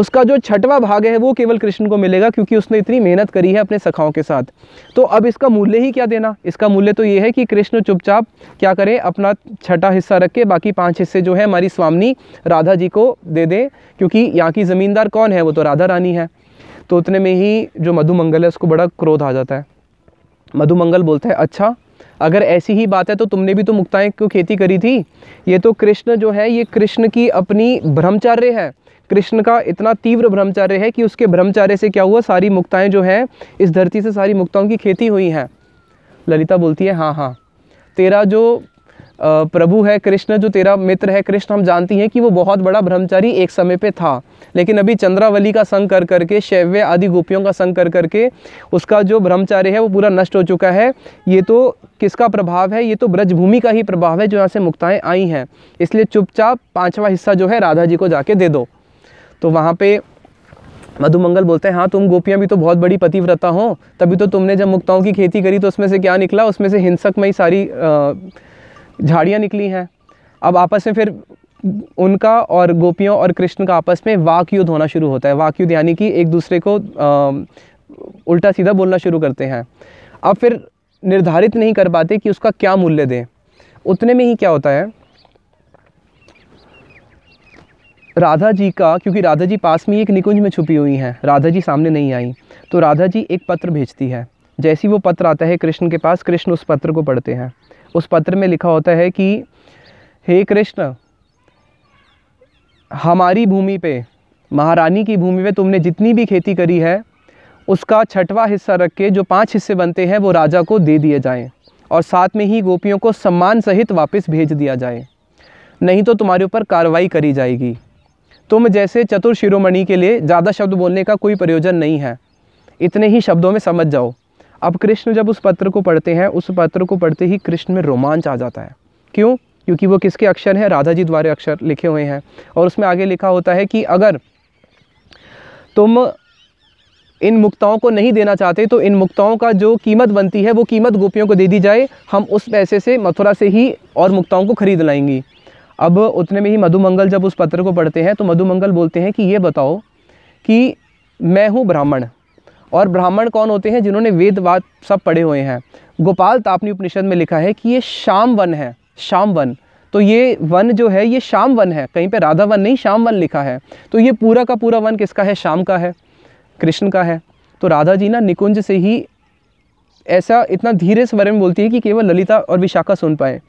उसका जो छठवा भाग है वो केवल कृष्ण को मिलेगा क्योंकि उसने इतनी मेहनत करी है अपने सखाओं के साथ तो अब इसका मूल्य ही क्या देना इसका मूल्य तो ये है कि कृष्ण चुपचाप क्या करें अपना छठा हिस्सा रख के बाकी पाँच हिस्से जो है हमारी स्वामी राधा जी को दे दें क्योंकि यहाँ की ज़मींदार कौन है वो तो राधा रानी है तो उतने में ही जो मधुमंगल है उसको बड़ा क्रोध आ जाता है मधुमंगल बोलता है अच्छा अगर ऐसी ही बात है तो तुमने भी तो मुक्ताएं को खेती करी थी ये तो कृष्ण जो है ये कृष्ण की अपनी ब्रह्मचार्य है कृष्ण का इतना तीव्र ब्रह्मचार्य है कि उसके ब्रह्मचार्य से क्या हुआ सारी मुक्ताएँ जो हैं इस धरती से सारी मुक्ताओं की खेती हुई हैं ललिता बोलती है हाँ हाँ तेरा जो प्रभु है कृष्ण जो तेरा मित्र है कृष्ण हम जानती हैं कि वो बहुत बड़ा ब्रह्मचारी एक समय पे था लेकिन अभी चंद्रावली का संग कर करके शैव्य आदि गोपियों का संग कर करके उसका जो ब्रह्मचार्य है वो पूरा नष्ट हो चुका है ये तो किसका प्रभाव है ये तो ब्रजभूमि का ही प्रभाव है जो यहाँ से मुक्ताएँ आई हैं इसलिए चुपचाप पाँचवा हिस्सा जो है राधा जी को जाके दे दो तो वहाँ पे मधुमंगल बोलते हैं हाँ तुम गोपियाँ भी तो बहुत बड़ी पतिव्रता हो तभी तो तुमने जब मुक्ताओं की खेती करी तो उसमें से क्या निकला उसमें से हिंसकमयी सारी झाड़ियाँ निकली हैं अब आपस में फिर उनका और गोपियों और कृष्ण का आपस में वाक युद्ध होना शुरू होता है वाक युद्ध यानी कि एक दूसरे को आ, उल्टा सीधा बोलना शुरू करते हैं अब फिर निर्धारित नहीं कर पाते कि उसका क्या मूल्य दें उतने में ही क्या होता है राधा जी का क्योंकि राधा जी पास में एक निकुंज में छुपी हुई हैं राधा जी सामने नहीं आई तो राधा जी एक पत्र भेजती है जैसे वो पत्र आता है कृष्ण के पास कृष्ण उस पत्र को पढ़ते हैं उस पत्र में लिखा होता है कि हे कृष्ण हमारी भूमि पे महारानी की भूमि पे तुमने जितनी भी खेती करी है उसका छठवा हिस्सा रख के जो पांच हिस्से बनते हैं वो राजा को दे दिए जाएं और साथ में ही गोपियों को सम्मान सहित वापस भेज दिया जाए नहीं तो तुम्हारे ऊपर कार्रवाई करी जाएगी तुम जैसे चतुर शिरोमणि के लिए ज़्यादा शब्द बोलने का कोई प्रयोजन नहीं है इतने ही शब्दों में समझ जाओ अब कृष्ण जब उस पत्र को पढ़ते हैं उस पत्र को पढ़ते ही कृष्ण में रोमांच आ जाता है क्यों क्योंकि वो किसके अक्षर हैं राधा जी द्वारे अक्षर लिखे हुए हैं और उसमें आगे लिखा होता है कि अगर तुम इन मुक्ताओं को नहीं देना चाहते तो इन मुक्ताओं का जो कीमत बनती है वो कीमत गोपियों को दे दी जाए हम उस पैसे से मथुरा से ही और मुक्ताओं को खरीद लाएंगी अब उतने में ही मधुमंगल जब उस पत्र को पढ़ते हैं तो मधुमंगल बोलते हैं कि ये बताओ कि मैं हूँ ब्राह्मण और ब्राह्मण कौन होते हैं जिन्होंने वेदवाद सब पढ़े हुए हैं गोपाल तापनी तो उपनिषद में लिखा है कि ये श्याम वन है श्याम वन तो ये वन जो है ये श्याम वन है कहीं पे राधा वन नहीं श्याम वन लिखा है तो ये पूरा का पूरा वन किसका है श्याम का है कृष्ण का है तो राधा जी ना निकुंज से ही ऐसा इतना धीरे स्वर में बोलती है कि केवल ललिता और विशाखा सुन पाए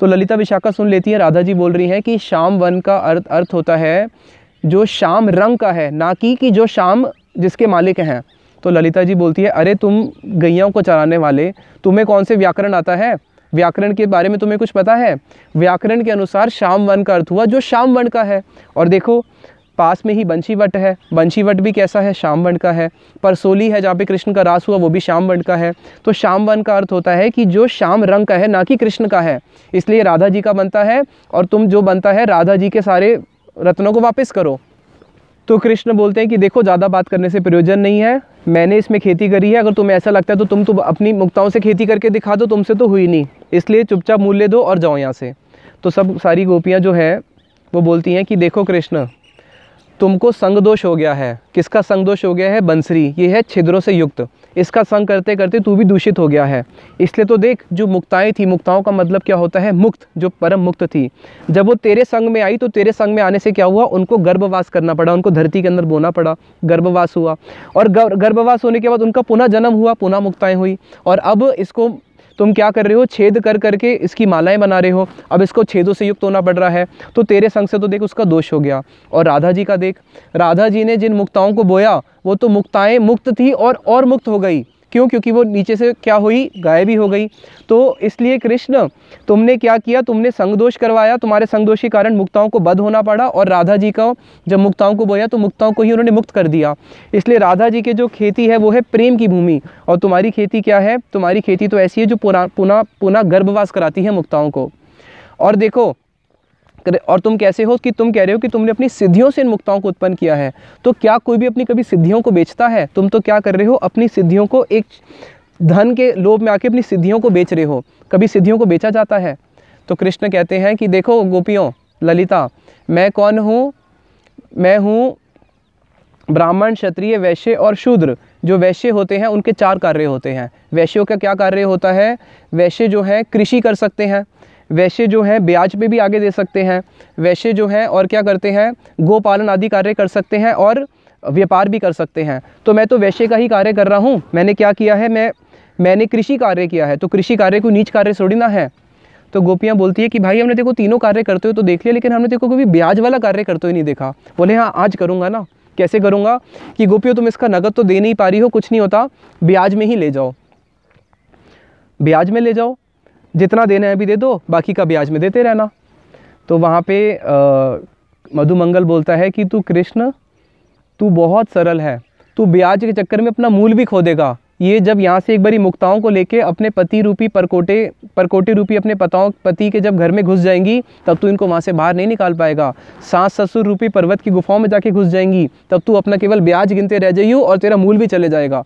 तो ललिता विशाखा सुन लेती है राधा जी बोल रही हैं कि शाम वन का अर्थ अर्थ होता है जो शाम रंग का है ना कि कि जो शाम जिसके मालिक हैं तो ललिता जी बोलती है अरे तुम गैयाओं को चराने वाले तुम्हें कौन से व्याकरण आता है व्याकरण के बारे में तुम्हें कुछ पता है व्याकरण के अनुसार शाम वन का अर्थ हुआ जो शाम वन का है और देखो पास में ही बंशीवट है बंशीवट भी कैसा है श्याम वन का है परसोली है जहाँ पे कृष्ण का रास हुआ वो भी श्याम वन का है तो श्याम वन का अर्थ होता है कि जो श्याम रंग का है ना कि कृष्ण का है इसलिए राधा जी का बनता है और तुम जो बनता है राधा जी के सारे रत्नों को वापस करो तो कृष्ण बोलते हैं कि देखो ज़्यादा बात करने से प्रयोजन नहीं है मैंने इसमें खेती करी है अगर तुम्हें ऐसा लगता है तो तुम तो अपनी मुक्ताओं से खेती करके दिखा दो तुमसे तो हुई नहीं इसलिए चुपचाप मूल्य दो और जाओ यहाँ से तो सब सारी गोपियाँ जो हैं वो बोलती हैं कि देखो कृष्ण तुमको संग दोष हो गया है किसका संग दोष हो गया है बंसरी ये है छिद्रों से युक्त इसका संग करते करते तू भी दूषित हो गया है इसलिए तो देख जो मुक्ताएं थी मुक्ताओं का मतलब क्या होता है मुक्त जो परम मुक्त थी जब वो तेरे संग में आई तो तेरे संग में आने से क्या हुआ उनको गर्भवास करना पड़ा उनको धरती के अंदर बोना पड़ा गर्भवास हुआ और गर्भवास होने के बाद उनका पुनः जन्म हुआ पुनः मुक्ताएँ हुई और अब इसको तुम क्या कर रहे हो छेद कर करके इसकी मालाएं बना रहे हो अब इसको छेदों से युक्त होना पड़ रहा है तो तेरे संग से तो देख उसका दोष हो गया और राधा जी का देख राधा जी ने जिन मुक्ताओं को बोया वो तो मुक्ताएँ मुक्त थी और और मुक्त हो गई क्यों क्योंकि वो नीचे से क्या हुई गायब ही हो गई तो इसलिए कृष्ण तुमने क्या किया तुमने संगदोष करवाया तुम्हारे संगदोष के कारण मुक्ताओं को बद होना पड़ा और राधा जी का जब मुक्ताओं को बोया तो मुक्ताओं को ही उन्होंने मुक्त कर दिया इसलिए राधा जी के जो खेती है वो है प्रेम की भूमि और तुम्हारी खेती क्या है तुम्हारी खेती तो ऐसी है जो पुनः पुनः गर्भवास कराती है मुक्ताओं को और देखो और तुम कैसे हो कि तुम कह रहे हो कि तुमने अपनी सिद्धियों से इन मुक्ताओं को उत्पन्न किया है तो क्या कोई भी अपनी कभी सिद्धियों को बेचता है तुम तो क्या कर रहे हो अपनी सिद्धियों को एक धन के लोभ में आके अपनी सिद्धियों को बेच रहे हो कभी सिद्धियों को बेचा जाता है तो कृष्ण कहते हैं कि देखो गोपियों ललिता मैं कौन हूँ मैं हूँ ब्राह्मण क्षत्रिय वैश्य और शूद्र जो वैश्य होते हैं उनके चार कार्य होते हैं वैश्यों का क्या कार्य होता है वैश्य जो है कृषि कर सकते हैं वैसे जो है ब्याज पे भी आगे दे सकते हैं वैसे जो है और क्या करते हैं गोपालन आदि कार्य कर सकते हैं और व्यापार भी कर सकते हैं तो मैं तो वैश्य का ही कार्य कर रहा हूँ मैंने क्या किया है मैं मैंने कृषि कार्य किया है तो कृषि कार्य को नीच कार्य छोड़ी ना है तो गोपियाँ बोलती है कि भाई हमने देखो तीनों कार्य करते हो तो देख लिया लेकिन हमने देखो कभी ब्याज वाला कार्य करते हो नहीं देखा बोले हाँ आज करूँगा ना कैसे करूँगा कि गोपियों तुम इसका नगद तो दे नहीं पा रही हो कुछ नहीं होता ब्याज में ही ले जाओ ब्याज में ले जाओ जितना देना है अभी दे दो बाकी का ब्याज में देते रहना तो वहाँ पे मधुमंगल बोलता है कि तू कृष्ण तू बहुत सरल है तू ब्याज के चक्कर में अपना मूल भी खो देगा ये जब यहाँ से एक बारी मुक्ताओं को लेके अपने पति रूपी परकोटे परकोटे रूपी अपने पताओं पति के जब घर में घुस जाएंगी तब तू इनको वहाँ से बाहर नहीं निकाल पाएगा सास ससुर रूपी पर्वत की गुफाओं में जाके घुस जाएंगी तब तू अपना केवल ब्याज गिनते रह जाइयो और तेरा मूल भी चले जाएगा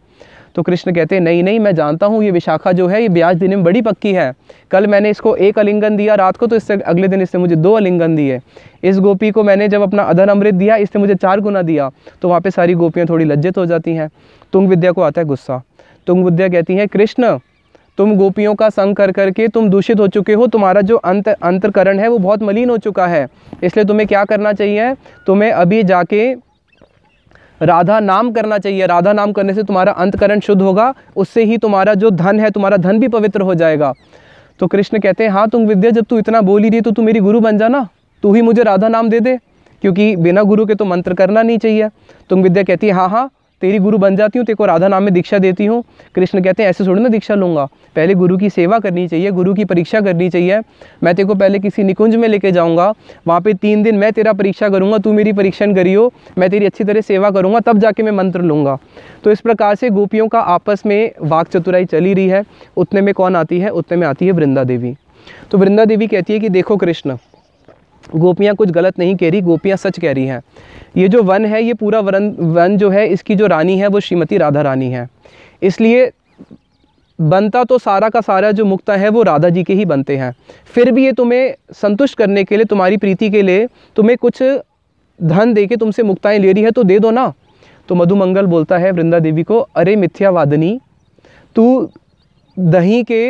तो कृष्ण कहते हैं नहीं नहीं मैं जानता हूँ ये विशाखा जो है ये ब्याज देने में बड़ी पक्की है कल मैंने इसको एक अलिंगन दिया रात को तो इससे अगले दिन इसने मुझे दो अलिंगन दिए इस गोपी को मैंने जब अपना अधन अमृत दिया इसने मुझे चार गुना दिया तो वहाँ पर सारी गोपियाँ थोड़ी लज्जित हो जाती हैं तुंग विद्या को आता है गुस्सा तुंग विद्या कहती हैं कृष्ण तुम गोपियों का संग कर करके तुम दूषित हो चुके हो तुम्हारा जो अंत अंतकरण है वो बहुत मलिन हो चुका है इसलिए तुम्हें क्या करना चाहिए तुम्हें अभी जाके राधा नाम करना चाहिए राधा नाम करने से तुम्हारा अंतकरण शुद्ध होगा उससे ही तुम्हारा जो धन है तुम्हारा धन भी पवित्र हो जाएगा तो कृष्ण कहते हैं हाँ तुम विद्या जब तू इतना बोल ही रही तो तू मेरी गुरु बन जाना तू ही मुझे राधा नाम दे दे क्योंकि बिना गुरु के तो मंत्र करना नहीं चाहिए तुम विद्या कहती है हाँ हाँ तेरी गुरु बन जाती हूँ तेरे को राधा नाम में दीक्षा देती हूँ कृष्ण कहते हैं ऐसे थोड़ी ना दीक्षा लूँगा पहले गुरु की सेवा करनी चाहिए गुरु की परीक्षा करनी चाहिए मैं तेरे को पहले किसी निकुंज में लेके जाऊँगा वहाँ पे तीन दिन मैं तेरा परीक्षा करूँगा तू मेरी परीक्षण करियो मैं तेरी अच्छी तरह सेवा करूँगा तब जाके मैं मंत्र लूँगा तो इस प्रकार से गोपियों का आपस में वाक चतुराई चली रही है उतने में कौन आती है उतने में आती है वृंदा देवी तो वृंदा देवी कहती है कि देखो कृष्ण गोपियाँ कुछ गलत नहीं कह रही गोपियाँ सच कह रही हैं ये जो वन है ये पूरा वन वन जो है इसकी जो रानी है वो श्रीमती राधा रानी है इसलिए बनता तो सारा का सारा जो मुक्ता है वो राधा जी के ही बनते हैं फिर भी ये तुम्हें संतुष्ट करने के लिए तुम्हारी प्रीति के लिए तुम्हें कुछ धन दे के तुमसे मुक्ताएँ ले रही है तो दे दो ना तो मधुमंगल बोलता है वृंदा देवी को अरे वादिनी तू दही के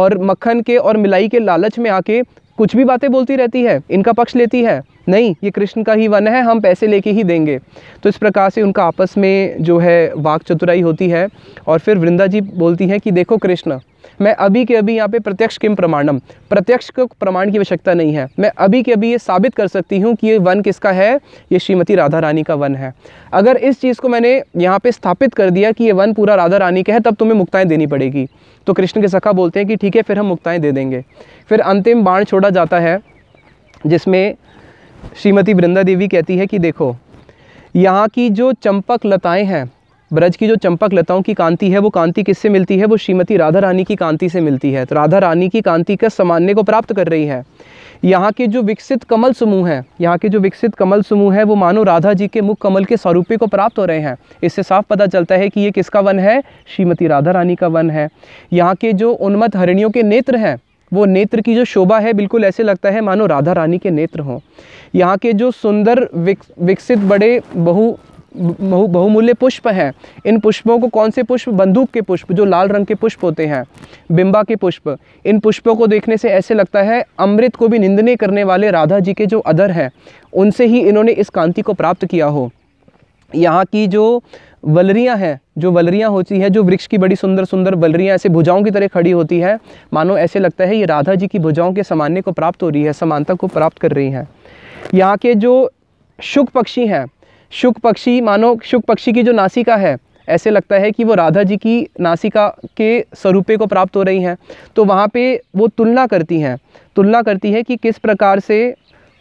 और मक्खन के और मिलाई के लालच में आके कुछ भी बातें बोलती रहती है इनका पक्ष लेती है नहीं ये कृष्ण का ही वन है हम पैसे लेके ही देंगे तो इस प्रकार से उनका आपस में जो है वाक चतुराई होती है और फिर वृंदा जी बोलती हैं कि देखो कृष्ण मैं अभी के अभी यहाँ पे प्रत्यक्ष किम प्रमाणम प्रत्यक्ष को प्रमाण की आवश्यकता नहीं है मैं अभी के अभी ये साबित कर सकती हूँ कि ये वन किसका है ये श्रीमती राधा रानी का वन है अगर इस चीज़ को मैंने यहाँ पे स्थापित कर दिया कि ये वन पूरा राधा रानी का है तब तुम्हें मुक्ताएँ देनी पड़ेगी तो कृष्ण के सखा बोलते हैं कि ठीक है फिर हम मुक्ताएँ दे देंगे फिर अंतिम बाण छोड़ा जाता है जिसमें श्रीमती वृंदा देवी कहती है कि देखो यहाँ की जो चंपक लताएं हैं ब्रज की जो चंपक लताओं की कांति है वो कांति किससे मिलती है वो श्रीमती राधा रानी की कांति से मिलती है तो राधा रानी की कांति का सामान्य को प्राप्त कर रही है यहाँ के जो विकसित कमल समूह हैं यहाँ के जो विकसित कमल समूह है वो मानो राधा जी के मुख कमल के स्वरूप को प्राप्त हो रहे हैं इससे साफ पता चलता है कि ये किसका वन है श्रीमती राधा रानी का वन है यहाँ के जो उन्मत हरणियों के नेत्र हैं वो नेत्र की जो शोभा है बिल्कुल ऐसे लगता है मानो राधा रानी के नेत्र हों यहाँ के जो सुंदर विकसित बड़े बहु बहु बहुमूल्य पुष्प हैं इन पुष्पों को कौन से पुष्प बंदूक के पुष्प जो लाल रंग के पुष्प होते हैं बिंबा के पुष्प इन पुष्पों को देखने से ऐसे लगता है अमृत को भी निंदने करने वाले राधा जी के जो अधर हैं उनसे ही इन्होंने इस कांति को प्राप्त किया हो यहाँ की जो वलरियाँ हैं जो वलरियाँ होती हैं जो वृक्ष की बड़ी सुंदर सुंदर वलरियाँ ऐसे भुजाओं की तरह खड़ी होती हैं मानो ऐसे लगता है ये राधा जी की भुजाओं के सामान्य को प्राप्त हो रही है समानता को प्राप्त कर रही हैं यहाँ के जो शुक पक्षी हैं शुक पक्षी मानो शुक पक्षी की जो नासिका है ऐसे लगता है कि वो राधा जी की नासिका के स्वरूपे को प्राप्त हो रही हैं तो वहाँ पे वो तुलना करती हैं तुलना करती है कि किस प्रकार से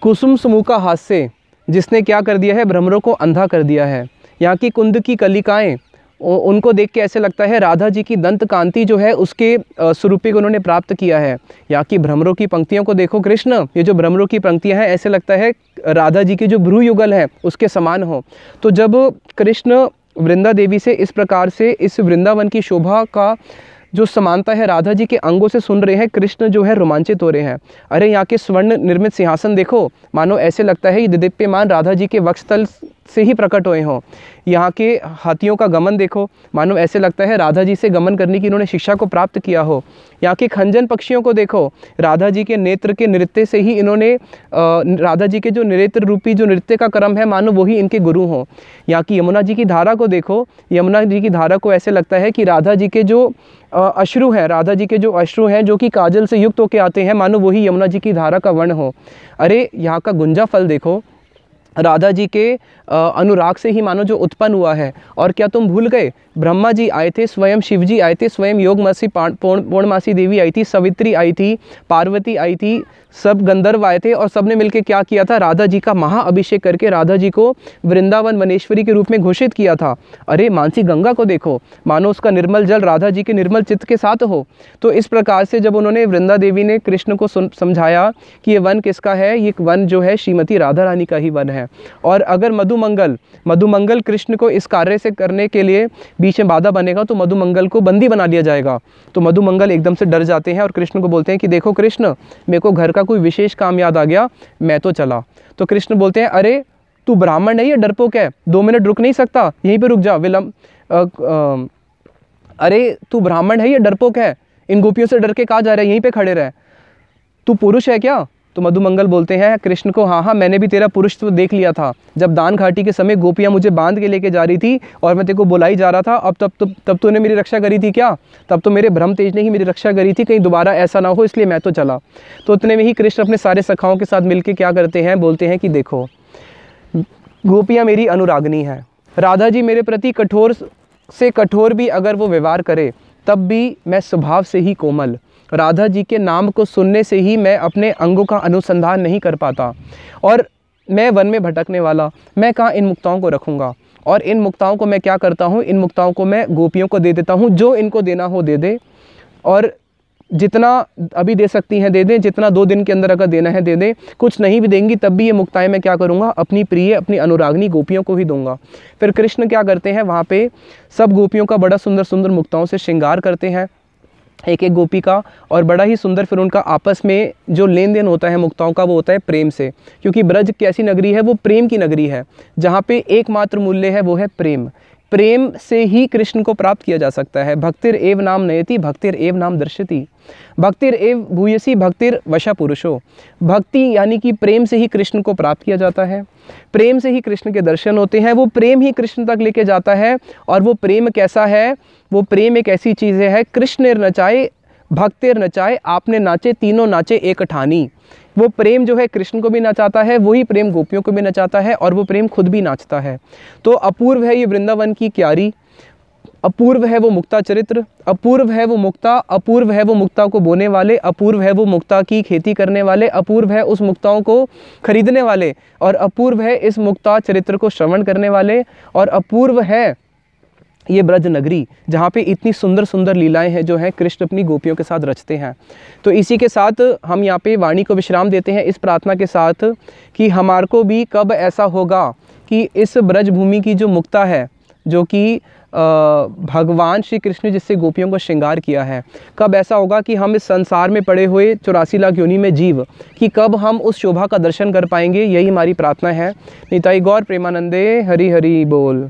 कुसुम समूह का हास्य जिसने क्या कर दिया है भ्रमरों को अंधा कर दिया है यहाँ की कुंद की कलिकाएँ उनको देख के ऐसे लगता है राधा जी की दंत कांति जो है उसके स्वरूपी को उन्होंने प्राप्त किया है या कि भ्रमरों की पंक्तियों को देखो कृष्ण ये जो भ्रमरों की पंक्तियाँ हैं ऐसे लगता है राधा जी की जो भ्रू युगल है उसके समान हो तो जब कृष्ण वृंदा देवी से इस प्रकार से इस वृंदावन की शोभा का जो समानता है राधा जी के अंगों से सुन रहे हैं कृष्ण जो है रोमांचित हो रहे हैं अरे यहाँ के स्वर्ण निर्मित सिंहासन देखो मानो ऐसे लगता है ये दिदिप्यमान राधा जी के वक्षतल से ही प्रकट हुए हों यहाँ के हाथियों का गमन देखो मानो ऐसे लगता है राधा जी से गमन करने की इन्होंने शिक्षा को प्राप्त किया हो यहाँ के खंजन पक्षियों को देखो राधा जी के नेत्र के नृत्य से ही इन्होंने राधा जी के जो नृत्य रूपी जो नृत्य का क्रम है मानो वही इनके गुरु हों यहाँ की यमुना जी की धारा को देखो यमुना जी की धारा को ऐसे लगता है कि राधा जी के जो अश्रु हैं राधा जी के जो अश्रु हैं जो कि काजल से युक्त होकर आते हैं मानो वही यमुना जी की धारा का वर्ण हो अरे यहाँ का गुंजा फल देखो राधा जी के अनुराग से ही मानो जो उत्पन्न हुआ है और क्या तुम भूल गए ब्रह्मा जी आए थे स्वयं शिव जी आए थे स्वयं योगमासी पूर्णमासी देवी आई थी सवित्री आई थी पार्वती आई थी सब गंधर्व आए थे और सब ने मिलकर क्या किया था राधा जी का महाअभिषेक करके राधा जी को वृंदावन वनेश्वरी के रूप में घोषित किया था अरे मानसी गंगा को देखो मानो उसका निर्मल जल राधा जी के निर्मल चित्त के साथ हो तो इस प्रकार से जब उन्होंने वृंदा देवी ने कृष्ण को समझाया कि ये वन किसका है ये वन जो है श्रीमती राधा रानी का ही वन है हैं और अगर मधुमंगल मधुमंगल कृष्ण को इस कार्य से करने के लिए बीच में बाधा बनेगा तो मधुमंगल को बंदी बना लिया जाएगा तो मधुमंगल एकदम से डर जाते हैं और कृष्ण को बोलते हैं कि देखो कृष्ण मेरे को घर का कोई विशेष काम याद आ गया मैं तो चला तो कृष्ण बोलते हैं अरे तू ब्राह्मण नहीं है डरपोक है दो मिनट रुक नहीं सकता यहीं पर रुक जा विलम अरे तू ब्राह्मण है या डरपोक है इन गोपियों से डर के कहा जा रहा है यहीं पे खड़े रहे तू पुरुष है क्या तो मधुमंगल बोलते हैं कृष्ण को हाँ हाँ मैंने भी तेरा पुरुष तो देख लिया था जब दान घाटी के समय गोपियाँ मुझे बांध के लेके जा रही थी और मैं तेरे को बुलाई जा रहा था अब तब तो तब तूने मेरी रक्षा करी थी क्या तब तो मेरे भ्रम तेज ने ही मेरी रक्षा करी थी कहीं दोबारा ऐसा ना हो इसलिए मैं तो चला तो उतने में ही कृष्ण अपने सारे सखाओं के साथ मिलकर क्या करते हैं बोलते हैं कि देखो गोपियाँ मेरी अनुरागनी हैं राधा जी मेरे प्रति कठोर से कठोर भी अगर वो व्यवहार करे तब भी मैं स्वभाव से ही कोमल राधा जी के नाम को सुनने से ही मैं अपने अंगों का अनुसंधान नहीं कर पाता और मैं वन में भटकने वाला मैं कहाँ इन मुक्ताओं को रखूँगा और इन मुक्ताओं को मैं क्या करता हूँ इन मुक्ताओं को मैं गोपियों को दे देता हूँ जो इनको देना हो दे दे और जितना अभी दे सकती हैं दे दें जितना दो दिन के अंदर अगर देना है दे दें कुछ नहीं भी देंगी तब भी ये मुक्ताएं मैं क्या करूँगा अपनी प्रिय अपनी अनुरागनी गोपियों को ही दूंगा फिर कृष्ण क्या करते हैं वहाँ पे सब गोपियों का बड़ा सुंदर सुंदर मुक्ताओं से श्रृंगार करते हैं एक एक गोपी का और बड़ा ही सुंदर फिर उनका आपस में जो लेन देन होता है मुक्ताओं का वो होता है प्रेम से क्योंकि ब्रज कैसी नगरी है वो प्रेम की नगरी है जहाँ पे एकमात्र मूल्य है वो है प्रेम प्रेम से ही कृष्ण को प्राप्त किया जा सकता है भक्तिर एव नाम नयति भक्तिर एव नाम दर्शति भक्तिर एव भूयसी भक्तिर वशा पुरुषो भक्ति यानी कि प्रेम से ही कृष्ण को प्राप्त किया जाता है प्रेम से ही कृष्ण के दर्शन होते हैं वो प्रेम ही कृष्ण तक लेके जाता है और वो प्रेम कैसा है वो प्रेम एक ऐसी चीज़ है कृष्ण नचाए भक्तिर नचाए आपने नाचे तीनों नाचे एक ठानी वो प्रेम जो है कृष्ण को भी नचाता है वही प्रेम गोपियों को भी नचाता है और वो प्रेम खुद भी नाचता है तो अपूर्व है ये वृंदावन की क्यारी अपूर्व है वो मुक्ता चरित्र अपूर्व है वो मुक्ता अपूर्व है वो मुक्ता को बोने वाले अपूर्व है वो मुक्ता की खेती करने वाले अपूर्व है उस मुक्ताओं को खरीदने वाले और अपूर्व है इस मुक्ता चरित्र को श्रवण करने वाले और अपूर्व है ये ब्रज नगरी जहाँ पे इतनी सुंदर सुंदर लीलाएं हैं जो हैं कृष्ण अपनी गोपियों के साथ रचते हैं तो इसी के साथ हम यहाँ पे वाणी को विश्राम देते हैं इस प्रार्थना के साथ कि हमार को भी कब ऐसा होगा कि इस ब्रज भूमि की जो मुक्ता है जो कि भगवान श्री कृष्ण जिससे गोपियों को श्रृंगार किया है कब ऐसा होगा कि हम इस संसार में पड़े हुए चौरासी लाख योनि में जीव कि कब हम उस शोभा का दर्शन कर पाएंगे यही हमारी प्रार्थना है नीताई गौर प्रेमानंदे हरी हरी बोल